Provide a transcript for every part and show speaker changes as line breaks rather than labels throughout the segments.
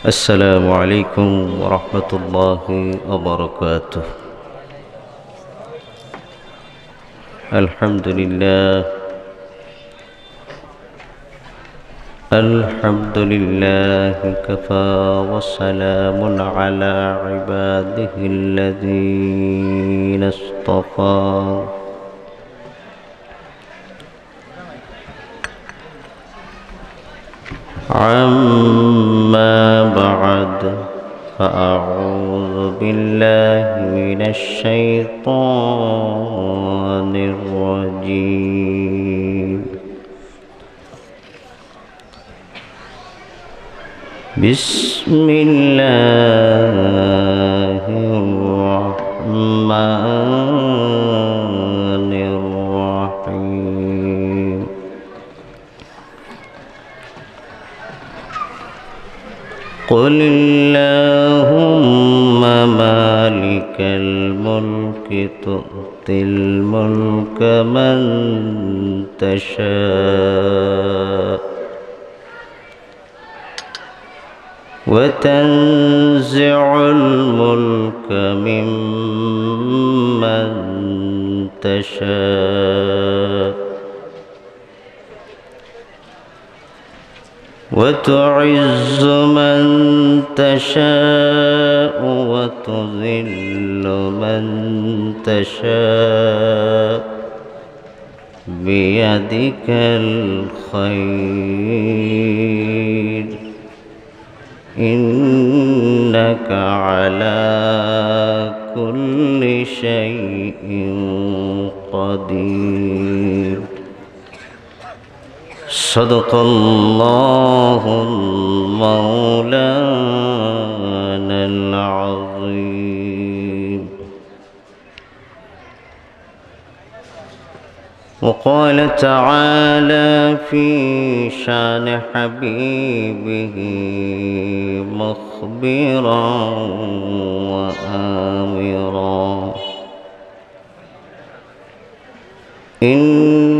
السلام عليكم ورحمة الله وبركاته الحمد لله الحمد لله كفى وسلام على عباده الذين اصطفى عما بعد فأعوذ بالله من الشيطان الرجيم بسم الله الرحمن قل اللهم مالك الملك تؤتي الملك من تشاء وتنزع وتعز من تشاء وتذل من تشاء بيدك الخير إنك على كل شيء قدير صدق الله مولانا العظيم وقال تعالى في شان حبيبه مخبرا وآمرا إن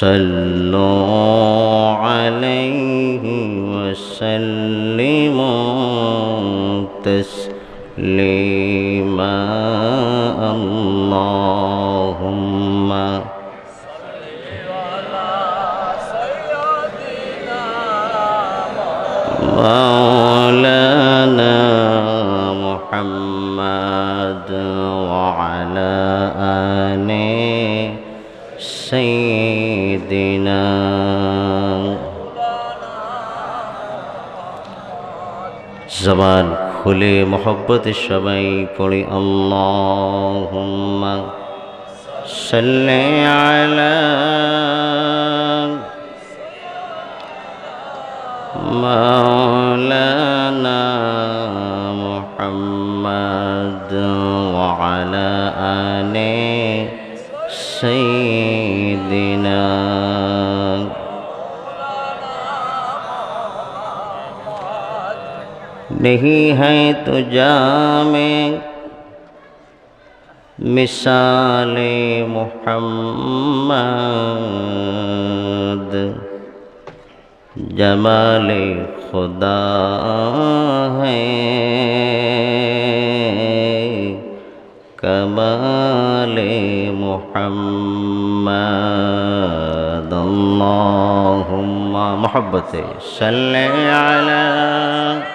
صلوا عليه وسلموا تسليماً زبان خلي محبت الشبي قولي اللهم صل على مولانا محمد وعلى آله سيدنا نہیں ہے تو میں مثال محمد جمال خدا ہے کمال محمد اللہم محبت سلے آلہ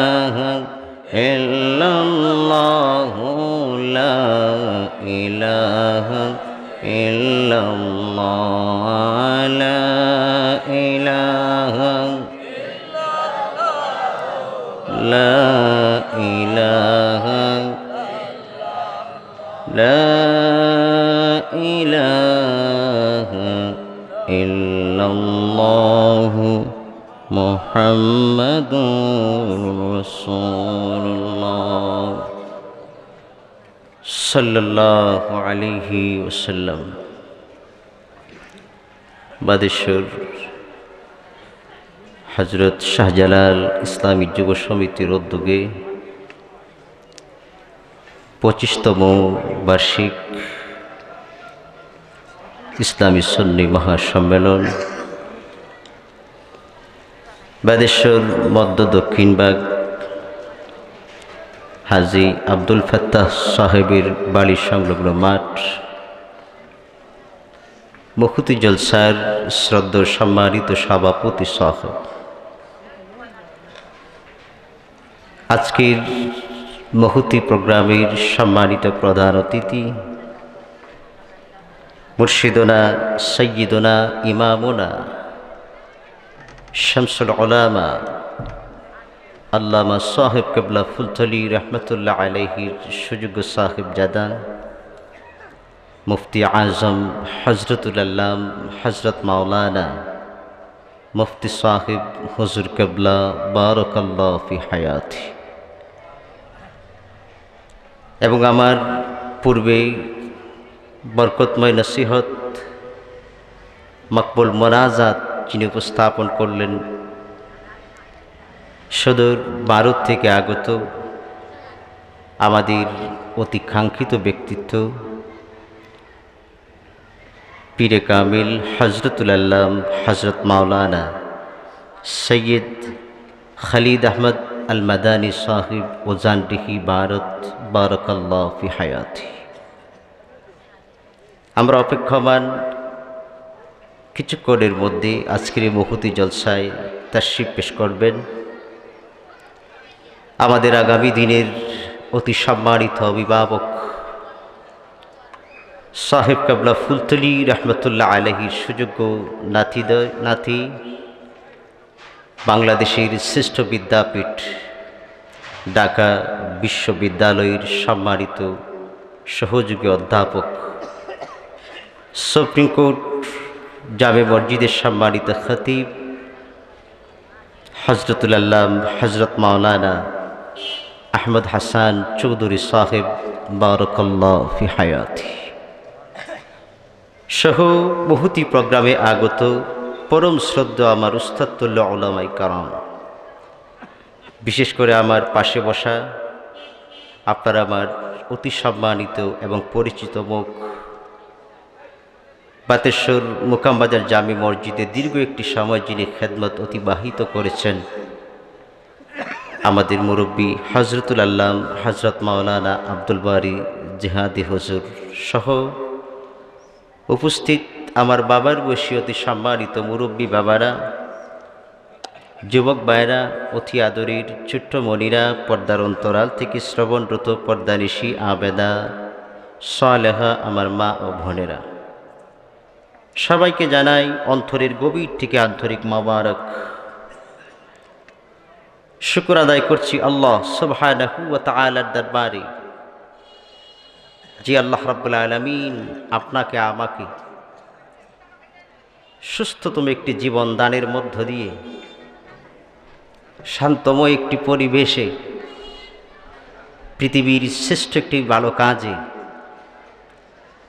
إلا الله لا إله لا إله لا إله إلا الله محمد رسول সাল্লাহ আলিহি ওসাল্লাম বাদেশ্বর হজরত শাহজালাল ইসলামী যুব সমিতির উদ্যোগে পঁচিশতম বার্ষিক ইসলামী সন্নি মহাসম্মেলন বাদেশ্বর মধ্য দক্ষিণবাগ হাজি আব্দুল ফত্তাহ সাহেবের বাড়ির সংলগ্ন মাঠ
মুখুতি জলসার শ্রদ্ধ সম্মানিত সভাপতি সহ আজকের মহুতি প্রোগ্রামের সম্মানিত প্রধান অতিথি মুর্শিদোনা সৈয়দোনা ইমামোনা শামসুল ওলামা আল্লামা সাহেব কেবলা ফুলথলি রহমতুল্লাহ আলহির সুযোগ্য সাহেব জাদা
মুফতি আজম হজরতুল্লাম হজরত মাওলানা মুফতি সাহেব হজুর কেবলা বারকাল্লা ফি হায়াতি এবং আমার পূর্বে
বরকতময় নসিহত মকবুল মনাজাত যিনি উপস্থাপন করলেন সদর ভারত থেকে আগত আমাদের অতিকাঙ্ক্ষিত ব্যক্তিত্ব পীরে কামিল হজরতুল আল্লাম হজরত মাওলানা সৈয়দ খালিদ আহমদ আল মাদানী সাহিব জানডিহি ভারত বারকাল্লাফি ফি হায়াতি আমরা অপেক্ষমান কিছুক্ষণের মধ্যে আজকের এই মহুতি জলসায় তার পেশ করবেন আমাদের আগামী দিনের অতি সম্মানিত অভিভাবক সাহেব কাবলা ফুলতলি রহমতুল্লাহ আলহির সুযোগ্য নাতিদয় নাতি বাংলাদেশের শ্রেষ্ঠ বিদ্যাপীঠ ঢাকা বিশ্ববিদ্যালয়ের সম্মানিত সহযোগী অধ্যাপক সুপ্রিম কোর্ট জামে মসজিদের সম্মানিত খতিব হজরতুল হজরত মাওলানা আহমদ হাসান চৌধুরী সাহেব বারকল্লা ফিহায়াতি সহ বহুতি প্রোগ্রামে আগত পরম শ্রদ্ধা আমার উস্তাতুল্য ওলামাই কারণ বিশেষ করে আমার পাশে বসা আপনার আমার অতি সম্মানিত এবং পরিচিত মুখ বাতেশ্বর মোকামবাজার জামি মসজিদে দীর্ঘ একটি সময় যিনি খেদমত অতিবাহিত করেছেন আমাদের মুরব্বী হজরতুল আল্লাম হজরত মাওলানা আব্দুল বারি জেহাদি হজুর সহ উপস্থিত আমার বাবার অতি সম্মানিত মুরব্বী বাবারা যুবক বায়রা অতি আদরের ছোট্ট মনিরা পর্দার অন্তরাল থেকে শ্রবণরত পর্দানিশি আবেদা সালেহা আমার মা ও বোনেরা সবাইকে জানাই অন্তরের গভীর থেকে আন্তরিক মাবারক শুকুর আদায় করছি আল্লাহ সুবাহর দরবারে জি আল্লাহ রাবুল আলমিন আপনাকে আমাকে সুস্থতম একটি জীবন দানের মধ্য দিয়ে শান্তময় একটি পরিবেশে পৃথিবীর শ্রেষ্ঠ একটি ভালো কাজে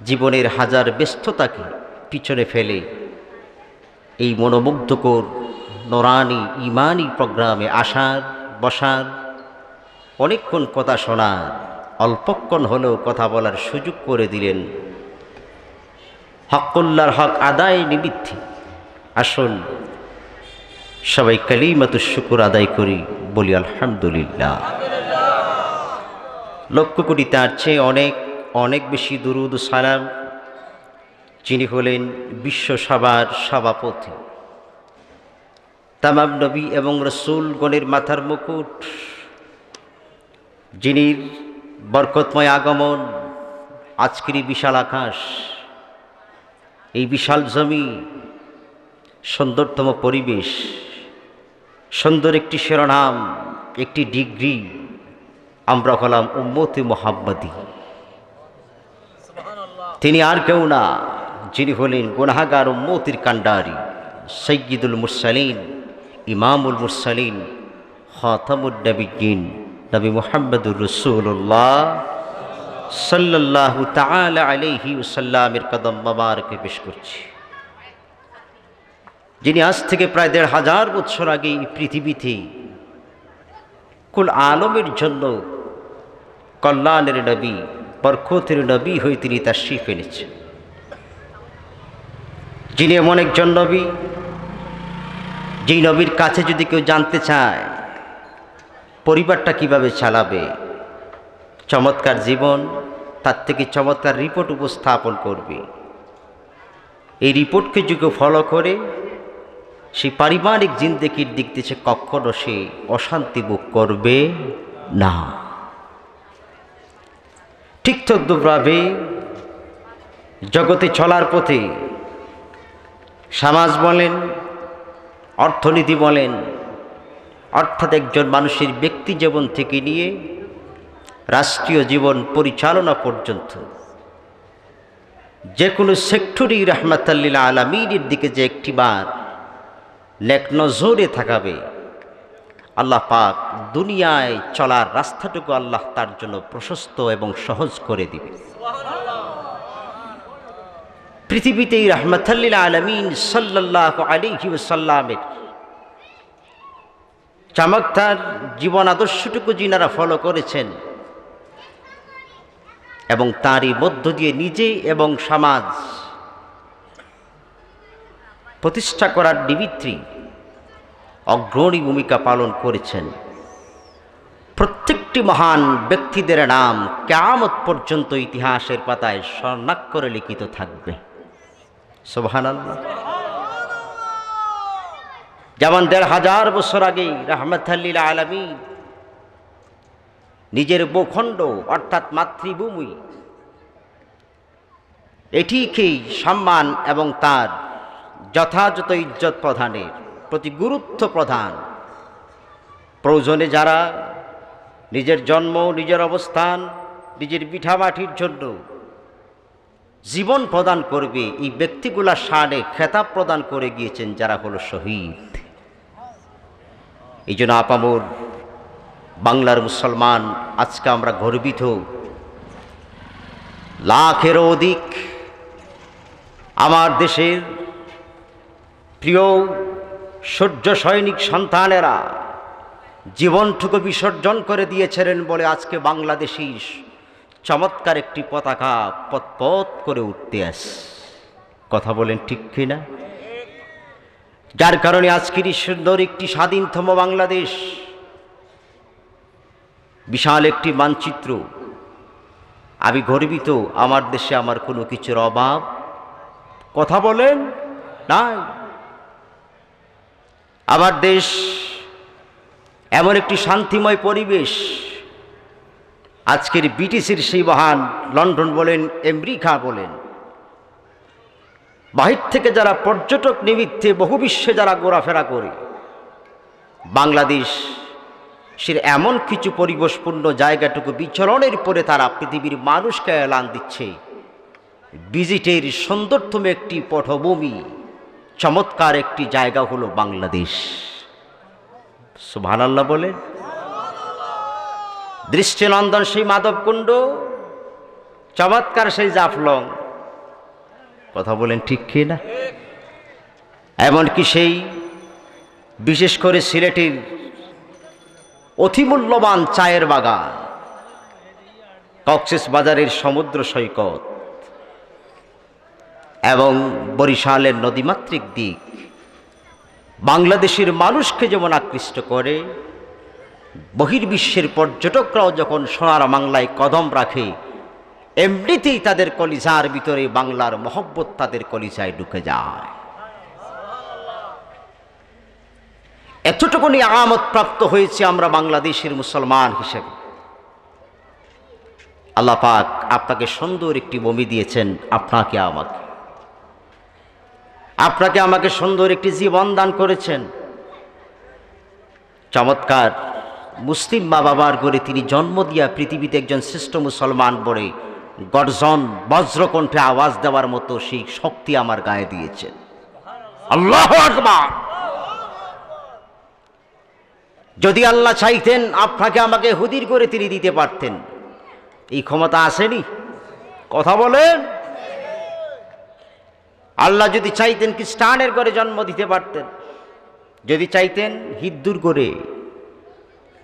জীবনের হাজার ব্যস্ততাকে পিছনে ফেলে এই মনোমুগ্ধকর নোরানি ইমানি প্রোগ্রামে আসার বসার অনেকক্ষণ কথা শোনার অল্পক্ষণ হলেও কথা বলার সুযোগ করে দিলেন হকুল্লার হক আদায় নিবৃত্তি আসুন সবাই কালিমাতু শুকুর আদায় করি বলি আলহামদুলিল্লাহ লক্ষ কোটি তার চেয়ে অনেক অনেক বেশি দুরুদ সালাম যিনি হলেন বিশ্বসভার সভাপতি তামাম নবী এবং রসুলগণের মাথার মুকুট যিনি বরকতময় আগমন আজকেরই বিশাল আকাশ এই বিশাল জমি সুন্দরতম পরিবেশ সুন্দর একটি শিরোনাম একটি ডিগ্রি আমরা হলাম উম্মতি মোহাম্মদি তিনি আর কেউ না যিনি হলেন গুনাহাগার উম্মতির কাণ্ডারি সৈয়দুল মুসালিন ইমামুল মুসালিন হতামুদ্দাবিদ্দিন নবী মোহাম্মদুর রসুল্লাহ সাল্লাহ তাল আলহি উসাল্লামের কদম মামারকে পেশ করছি যিনি আজ থেকে প্রায় দেড় হাজার বছর আগে এই পৃথিবীতে কুল আলমের জন্য কল্যাণের নবী বরখতের নবী হয়ে তিনি তার শিখ এনেছেন যিনি এমন একজন নবী যেই নবীর কাছে যদি কেউ জানতে চায় পরিবারটা কিভাবে চালাবে চমৎকার জীবন তার থেকে চমৎকার রিপোর্ট উপস্থাপন করবে এই রিপোর্টকে যুগে ফলো করে সেই পারিবারিক জিন্দেগির দিক দিয়ে সে কখনো সে অশান্তি ভোগ করবে না ঠিক তদ্যভাবে জগতে চলার পথে সমাজ বলেন অর্থনীতি বলেন অর্থাৎ একজন মানুষের ব্যক্তি জীবন থেকে নিয়ে রাষ্ট্রীয় জীবন পরিচালনা পর্যন্ত যে কোনো সেক্টরি রহমাতাল্লিল আলমিনের দিকে যে একটি বার লেক নজরে থাকাবে আল্লাহ পাক দুনিয়ায় চলার রাস্তাটুকু আল্লাহ তার জন্য প্রশস্ত এবং সহজ করে দিবে পৃথিবীতেই রহমতাল্লিল আলমিন সাল্লাহ আলী সাল্লামের চমৎকার জীবন আদর্শটুকু যিনারা ফলো করেছেন এবং তারই মধ্য দিয়ে নিজে এবং সমাজ প্রতিষ্ঠা করার নিমিত্রী অগ্রণী ভূমিকা পালন করেছেন প্রত্যেকটি মহান ব্যক্তিদের নাম কেমত পর্যন্ত ইতিহাসের পাতায় স্বর্ণাক্ষরে লিখিত থাকবে যেমন দেড় হাজার বছর আগে রহমতাল্লিল আলমী নিজের ভূখণ্ড অর্থাৎ মাতৃভূমি এটিকেই সম্মান এবং তার যথাযথ ইজ্জত প্রধানের প্রতি গুরুত্ব প্রধান প্রয়োজনে যারা নিজের জন্ম নিজের অবস্থান নিজের পিঠামাঠির জন্য জীবন প্রদান করবে এই ব্যক্তিগুলা সালে খেতাব প্রদান করে গিয়েছেন যারা হলো শহীদ এই জন্য আপামর বাংলার মুসলমান আজকে আমরা গর্বিত লাখেরও অধিক আমার দেশের প্রিয় সূর্য সৈনিক সন্তানেরা জীবনটুকু বিসর্জন করে দিয়েছিলেন বলে আজকে বাংলাদেশি চমৎকার একটি পতাকা পতপত করে উঠতে আস কথা বলেন ঠিক কিনা যার কারণে আজকের সুন্দর একটি স্বাধীনতম বাংলাদেশ বিশাল একটি মানচিত্র আমি গর্বিত আমার দেশে আমার কোনো কিছুর অভাব কথা বলেন নাই আমার দেশ এমন একটি শান্তিময় পরিবেশ আজকের বিটিসির সেই মহান লন্ডন বলেন আমেরিকা বলেন বাহির থেকে যারা পর্যটক নিমিত্তে বহু বিশ্বে যারা ঘোরাফেরা করে বাংলাদেশ সে এমন কিছু পরিবেশপূর্ণ জায়গাটুকু বিচরণের পরে তারা পৃথিবীর মানুষকে এলান দিচ্ছে ভিজিটের সৌন্দর্যম একটি পটভূমি চমৎকার একটি জায়গা হলো বাংলাদেশ সুভানাল্লাহ বলেন দৃষ্টিনন্দন সেই মাধবকুণ্ড চমৎকার সেই জাফলং কথা বলেন ঠিক কি না এমনকি সেই বিশেষ করে সিলেটের অতিমূল্যবান চায়ের বাগান কক্সেস বাজারের সমুদ্র সৈকত এবং বরিশালের নদীমাত্রিক দিক বাংলাদেশের মানুষকে যেমন আকৃষ্ট করে বহির্বিশ্বের পর্যটকরাও যখন সোনার বাংলায় কদম রাখে এমনিতেই তাদের কলিজার ভিতরে বাংলার মহব্বত তাদের কলিজায় ঢুকে যায় এতটুকুনি আমত প্রাপ্ত হয়েছে আমরা বাংলাদেশের মুসলমান হিসেবে আল্লাহ পাক আপনাকে সুন্দর একটি বমি দিয়েছেন আপনাকে আমাকে আপনাকে আমাকে সুন্দর একটি জীবন দান করেছেন চমৎকার মুসলিম মা বাবার গড়ে তিনি জন্ম দিয়া পৃথিবীতে একজন শ্রেষ্ঠ মুসলমান বলে গর্জন বজ্রকণ্ঠে আওয়াজ দেওয়ার মতো সেই শক্তি আমার গায়ে দিয়েছেন আল্লাহ যদি আল্লাহ চাইতেন আপনাকে আমাকে হুদির করে তিনি দিতে পারতেন এই ক্ষমতা আসেনি কথা বলেন আল্লাহ যদি চাইতেন খ্রিস্টানের করে জন্ম দিতে পারতেন যদি চাইতেন হিন্দুর করে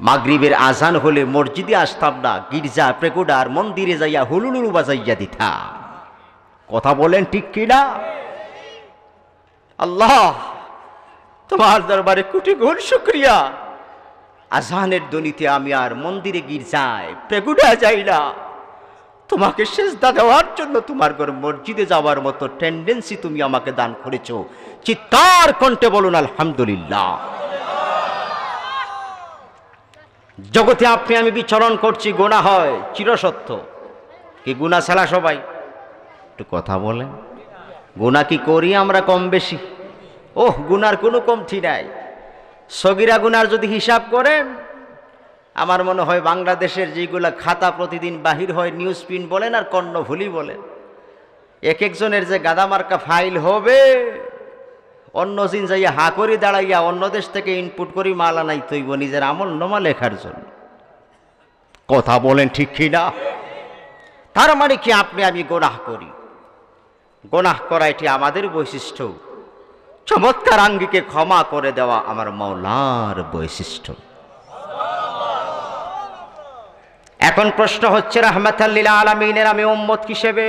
মাগরীবের আজান হলে মসজিদে আসতাম না গির্জা প্রেকুডার মন্দিরে যাইয়া হুলুলুলু বাজাইয়া দিতা কথা বলেন ঠিক কিনা আল্লাহ তোমার দরবারে কোটি ঘোর শুক্রিয়া আজানের দনিতে আমি আর মন্দিরে গির্জায় প্রেগুডা যাই না তোমাকে শেষদা দেওয়ার জন্য তোমার ঘর মসজিদে যাওয়ার মতো টেন্ডেন্সি তুমি আমাকে দান করেছো চিত্তার কণ্ঠে বলুন আলহামদুলিল্লাহ জগতে আপনি আমি বিচরণ করছি গোনা হয় চিরসত্য কি গুণা ছেলা সবাই একটু কথা বলেন গুণা কি করি আমরা কম বেশি ওহ গুনার কোনো কমঠি নাই সগিরা গুনার যদি হিসাব করেন আমার মনে হয় বাংলাদেশের যেগুলো খাতা প্রতিদিন বাহির হয় নিউজ প্রিন্ট বলেন আর কর্ণভুলি বলেন এক একজনের যে গাদামার্কা ফাইল হবে অন্য জিন যাইয়া হা করি দাঁড়াইয়া অন্য দেশ থেকে ইনপুট করি মাল আনাই তৈব নিজের আমল নমা লেখার জন্য কথা বলেন ঠিক কি না তার মানে কি আপনি আমি গোনাহ করি গোনাহ করা এটি আমাদের বৈশিষ্ট্য চমৎকার আঙ্গিকে ক্ষমা করে দেওয়া আমার মৌলার বৈশিষ্ট্য এখন প্রশ্ন হচ্ছে রহমাতাল্লীলা আলমিনের আমি ওম্মত হিসেবে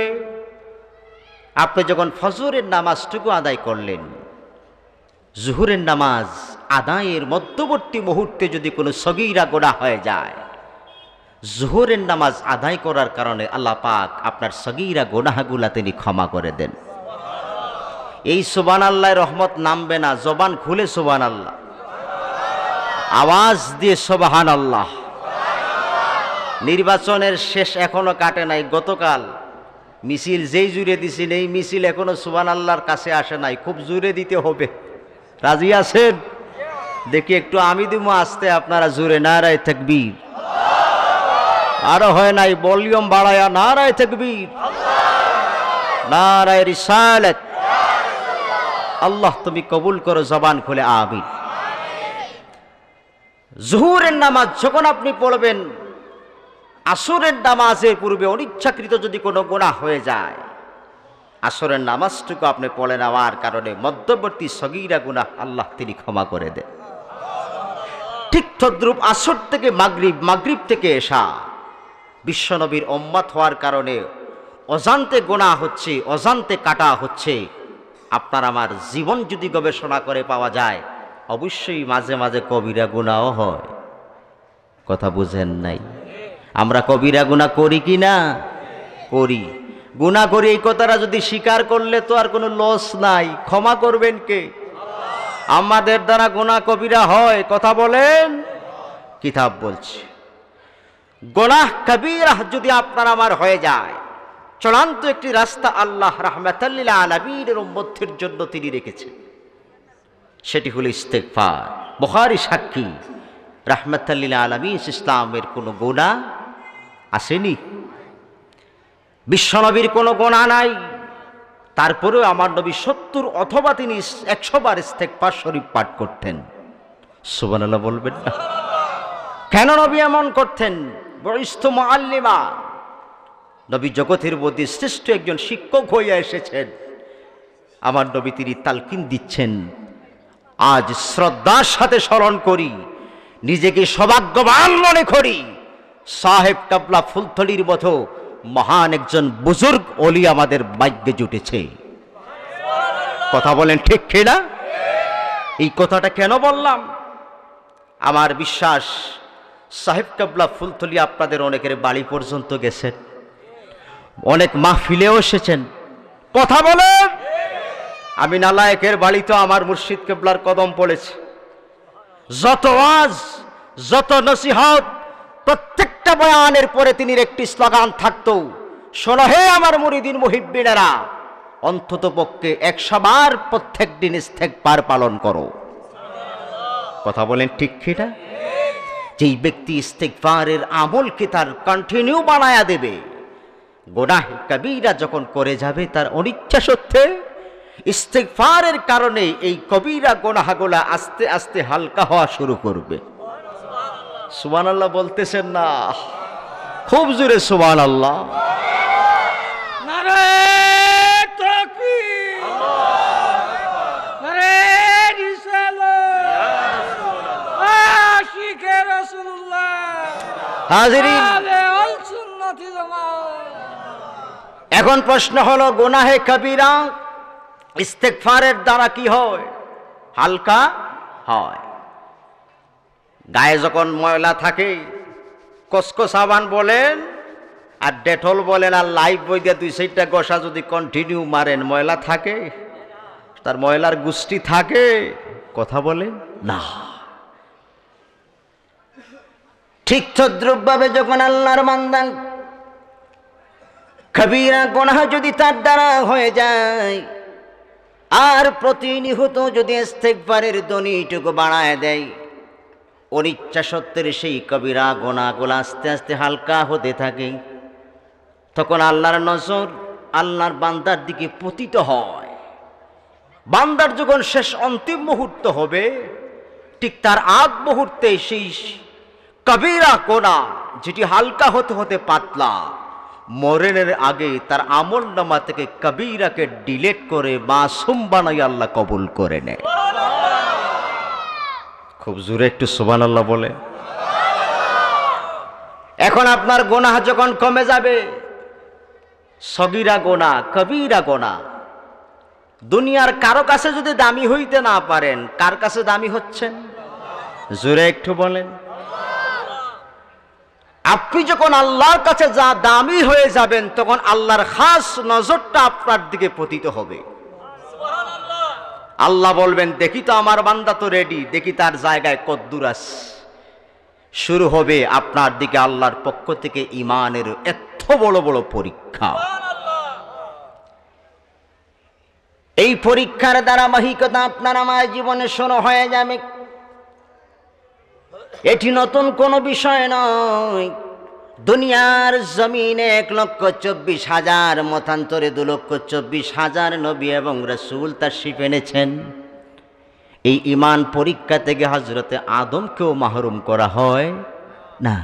আপনি যখন ফজরের নামাজটুকু আদায় করলেন জুহুরের নামাজ আদায়ের মধ্যবর্তী মুহূর্তে যদি কোনো সগিরা গোড়া হয়ে যায় জুহুরের নামাজ আদায় করার কারণে আল্লাহ পাক আপনার সগিরা গোনাহাগুলা তিনি ক্ষমা করে দেন এই সোবান আল্লাহ রহমত নামবে না জবান খুলে সোবান আল্লাহ আওয়াজ দিয়ে সোবাহান আল্লাহ নির্বাচনের শেষ এখনো কাটে নাই গতকাল মিছিল যেই জুড়ে দিছি এই মিছিল এখনো সুবান আল্লাহর কাছে আসে নাই খুব জুড়ে দিতে হবে রাজি আছেন দেখি একটু আমি দিব আসতে আপনারা না নারায় থাকবীর আরো হয় নাই ভলিউম বাড়ায়া নারায় থাকবীর নারায় রিসালাত আল্লাহ তুমি কবুল করো জবান খুলে আবি জুহুরের নামাজ যখন আপনি পড়বেন আসরের নামাজের পূর্বে অনিচ্ছাকৃত যদি কোনো গোনা হয়ে যায় আসরের নামাজটুকু আপনি পড়ে নেওয়ার কারণে মধ্যবর্তী সগিরা গুনা আল্লাহ তিনি ক্ষমা করে দেন ঠিক তদ্রুপ আসর থেকে মাগরিব মাগরিব থেকে এসা বিশ্বনবীর অম্মাত হওয়ার কারণে অজান্তে গোনা হচ্ছে অজান্তে কাটা হচ্ছে আপনার আমার জীবন যদি গবেষণা করে পাওয়া যায় অবশ্যই মাঝে মাঝে কবিরা গুণাও হয় কথা বুঝেন নাই আমরা কবিরা গুণা করি কি না করি গুণা করি এই কথাটা যদি স্বীকার করলে তো আর কোনো লস নাই ক্ষমা করবেন কে আমাদের দ্বারা গোনা কবিরা হয় কথা বলেন কিতাব বলছে গোনাহ কবিরা যদি আপনার আমার হয়ে যায় চূড়ান্ত একটি রাস্তা আল্লাহ রাহমাতাল্লিল আলমীর মধ্যের জন্য তিনি রেখেছেন সেটি হলো ইস্তেকফার বহারি সাক্ষী রাহমাতাল্লিল আলমিস ইসলামের কোনো গোনা আসেনি বিশ্বনবীর কোনো গোনা নাই তারপরেও আমার নবী সত্তর অথবা তিনি একশো বার ইস্তেকবার শরীফ পাঠ করতেন সুবানাল্লাহ বলবেন না কেন নবী এমন করতেন বরিষ্ঠ মোয়াল্লিমা নবী জগতের মধ্যে শ্রেষ্ঠ একজন শিক্ষক হইয়া এসেছেন আমার নবী তিনি তালকিন দিচ্ছেন আজ শ্রদ্ধার সাথে স্মরণ করি নিজেকে সৌভাগ্যবান মনে করি সাহেব টাবলা ফুলথলির মতো মহান একজন বুজুর্গ অলি আমাদের বাক্যে জুটেছে কথা বলেন ঠিক কিনা এই কথাটা কেন বললাম আমার বিশ্বাস সাহেব কাবলা ফুলতলি আপনাদের অনেকের বাড়ি পর্যন্ত গেছেন অনেক মাহফিলেও এসেছেন কথা বলেন আমি নালায়কের বাড়িতে আমার মুর্শিদ কেবলার কদম পড়েছে যত আজ যত নসিহত প্রত্যেক একটা বয়ানের পরে তিনি একটি স্লোগান থাকত শোনো হে আমার মুরিদিন মুহিব্বিনেরা অন্তত পক্ষে একসবার প্রত্যেক দিন স্থেক পার পালন করো কথা বলেন ঠিক কিনা যেই ব্যক্তি ইস্তেকফারের আমলকে তার কন্টিনিউ বানায়া দেবে গোনাহ কবিরা যখন করে যাবে তার অনিচ্ছা সত্ত্বে ইস্তেকফারের কারণে এই কবিরা গোনাহাগোলা আস্তে আস্তে হালকা হওয়া শুরু করবে সুবান আল্লাহ বলতেছেন না খুব জোরে সুবান আল্লাহ এখন প্রশ্ন হলো গোনাহে কবিরা ইস্তেকফারের দ্বারা কি হয় হালকা হয় গায়ে যখন ময়লা থাকে কসকো সাবান বলেন আর ডেটল বলেন আর লাইফ বই দিয়ে দুই সাইডটা গসা যদি কন্টিনিউ মারেন ময়লা থাকে তার ময়লার গুষ্টি থাকে কথা বলে না ঠিক ছদ্রুপভাবে যখন আল্লাহর মান্দান কবিরা গোনা যদি তার দ্বারা হয়ে যায় আর প্রতিনিহত যদি স্থেকবারের দনিটুকু বাড়ায় দেয় অনিচ্ছা সত্ত্বের সেই কবিরা গোনাগুলো আস্তে আস্তে হালকা হতে থাকে তখন আল্লাহর নজর আল্লাহর বান্দার দিকে পতিত হয় বান্দার যখন শেষ অন্তিম মুহূর্ত হবে ঠিক তার আগ মুহূর্তে সেই কবিরা গোনা যেটি হালকা হতে হতে পাতলা মরেনের আগে তার আমল নামা থেকে কবিরাকে ডিলেট করে মাসুম বানাই আল্লাহ কবুল করে নেয় খুব জোরে একটু সোবান আল্লাহ বলে এখন আপনার গোনা যখন কমে যাবে সগিরা গোনা কবিরা গোনা দুনিয়ার কারো কাছে যদি দামি হইতে না পারেন কার কাছে দামি হচ্ছেন জোরে একটু বলেন আপনি যখন আল্লাহর কাছে যা দামি হয়ে যাবেন তখন আল্লাহর খাস নজরটা আপনার দিকে পতিত হবে আল্লাহ বলবেন দেখি তো আমার বান্দা তো রেডি দেখি তার জায়গায় কদ্দুরাস শুরু হবে আপনার দিকে আল্লাহর পক্ষ থেকে ইমানের এত বড় বড় পরীক্ষা এই পরীক্ষার দ্বারা মাহিকতা আপনার আমার জীবনে শোনো হয়ে যাবে এটি নতুন কোনো বিষয় নয় দুনিয়ার জমিনে এক লক্ষ চব্বিশ হাজার মতান্তরে দু লক্ষ চব্বিশ হাজার নবী এবং রসুল তার শিপ এনেছেন এই ইমান পরীক্ষা থেকে হজরতে আদমকেও মাহরুম করা হয় না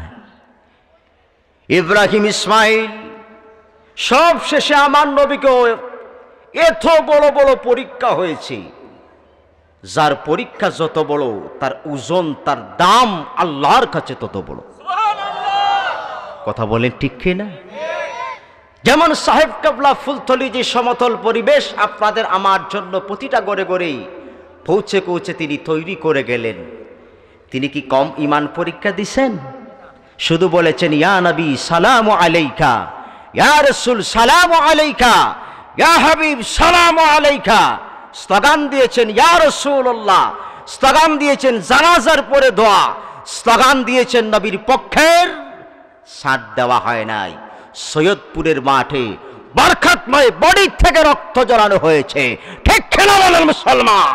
ইব্রাহিম ইসমাইল সব শেষে আমার নবীকেও এত বড় বড় পরীক্ষা হয়েছে যার পরীক্ষা যত বড় তার ওজন তার দাম আল্লাহর কাছে তত বড় কথা বলেন ঠিক কি না যেমন সাহেব কাবলা ফুলতলি যে সমতল পরিবেশ আপনাদের আমার জন্য প্রতিটা গড়ে গড়েই পৌঁছে পৌঁছে তিনি তৈরি করে গেলেন তিনি কি কম ইমান পরীক্ষা দিছেন শুধু বলেছেন ইয়া নবী সালাম আলাইকা ইয়া রসুল সালাম আলাইকা ইয়া হাবিব সালাম আলাইকা স্তগান দিয়েছেন ইয়া রসুল্লাহ স্তগান দিয়েছেন জানাজার পরে দোয়া স্তগান দিয়েছেন নবীর পক্ষের সার দেওয়া হয় নাই সৈয়দপুরের মাঠে বরখাতময় বডি থেকে রক্ত জড়ানো হয়েছে ঠিক খেলা বলেন মুসলমান